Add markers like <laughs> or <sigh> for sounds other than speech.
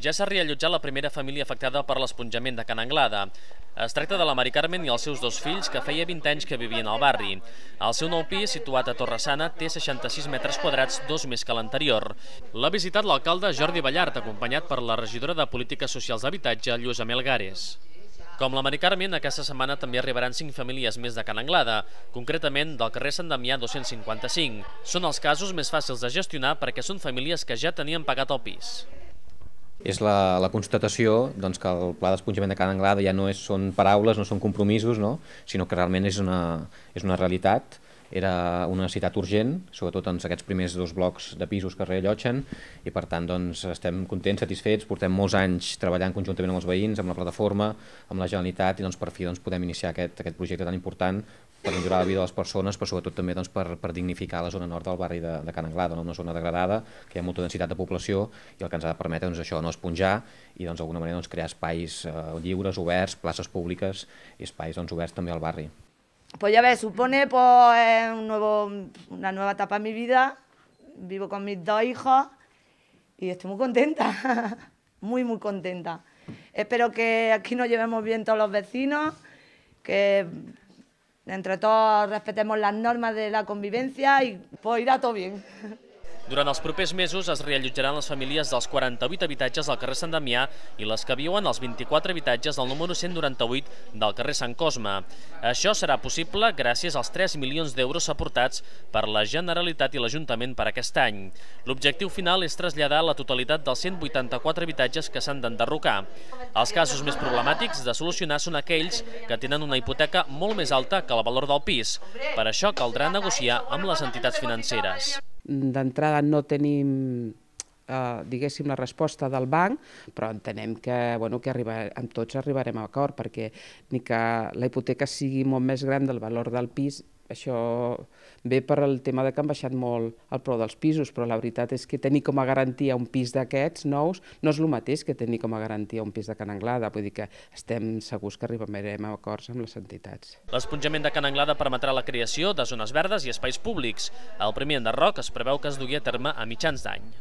Ja s'ha reallotjat la primera família afectada per l'esponjament de Can Anglada. Es tracta de la Mari Carmen i els seus dos fills, que feia 20 anys que vivien al barri. El seu nou pis, situat a Torresana, té 66 metres quadrats, dos més que l'anterior. L'ha visitat l'alcalde Jordi Ballart, acompanyat per la regidora de Polítiques Socials d'Habitatge, Lluís Amel Gares. Com la Mari Carmen, aquesta setmana també arribaran 5 famílies més de Can Anglada, concretament del carrer Sant Damià 255. Són els casos més fàcils de gestionar perquè són famílies que ja tenien pagat el pis és la, la constatació doncs, que el pla d'esponjament de Can Anglada ja no és, són paraules, no són compromisos, no? sinó que realment és una, és una realitat, era una necessitat urgent, sobretot en aquests primers dos blocs de pisos que es reallotgen, i per tant doncs, estem contents, satisfets, portem molts anys treballant conjuntament amb els veïns, amb la plataforma, amb la Generalitat, i doncs, per fi doncs, podem iniciar aquest, aquest projecte tan important per millorar la vida de les persones, però sobretot també doncs, per, per dignificar la zona nord del barri de, de Can Anglada, no? una zona degradada, que hi ha molta densitat de població i el que ens ha de permetre doncs, això, no esponjar i doncs, d'alguna doncs, manera doncs, crear espais eh, lliures, oberts, places públiques i espais doncs, oberts també al barri. Pues ya ves, supone pues, eh, un nuevo, una nueva etapa en mi vida, vivo con mis dos hijos y estoy muy contenta, <laughs> muy, muy contenta. Espero que aquí nos llevemos bien todos los vecinos, que Entre todos respetemos las normas de la convivencia y pues irá todo bien. <laughs> Durant els propers mesos es reallotjaran les famílies dels 48 habitatges del carrer Sant Damià i les que viuen als 24 habitatges del número 198 del carrer Sant Cosme. Això serà possible gràcies als 3 milions d'euros aportats per la Generalitat i l'Ajuntament per aquest any. L'objectiu final és traslladar la totalitat dels 184 habitatges que s'han d'enderrocar. Els casos més problemàtics de solucionar són aquells que tenen una hipoteca molt més alta que el valor del pis. Per això caldrà negociar amb les entitats financeres d'entrada no tenim eh, diguéssim, la resposta del banc, però entenem que, bueno, que arribar, amb tots arribarem a acord, perquè ni que la hipoteca sigui molt més gran del valor del pis això ve per el tema de que han baixat molt el preu dels pisos, però la veritat és que tenir com a garantia un pis d'aquests nous no és el mateix que tenir com a garantia un pis de Can Anglada, vull dir que estem segurs que arribarem a acords amb les entitats. L'esponjament de Can Anglada permetrà la creació de zones verdes i espais públics. El primer enderroc es preveu que es dugui a terme a mitjans d'any.